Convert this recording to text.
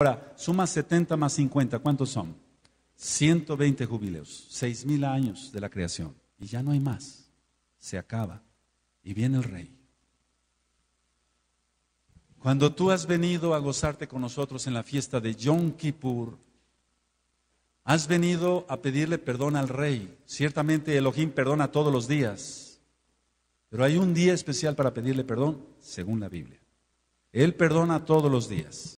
Ahora, suma 70 más 50, ¿cuántos son? 120 jubileos, seis mil años de la creación. Y ya no hay más. Se acaba. Y viene el rey. Cuando tú has venido a gozarte con nosotros en la fiesta de Yom Kippur, has venido a pedirle perdón al rey. Ciertamente Elohim perdona todos los días, pero hay un día especial para pedirle perdón, según la Biblia. Él perdona todos los días.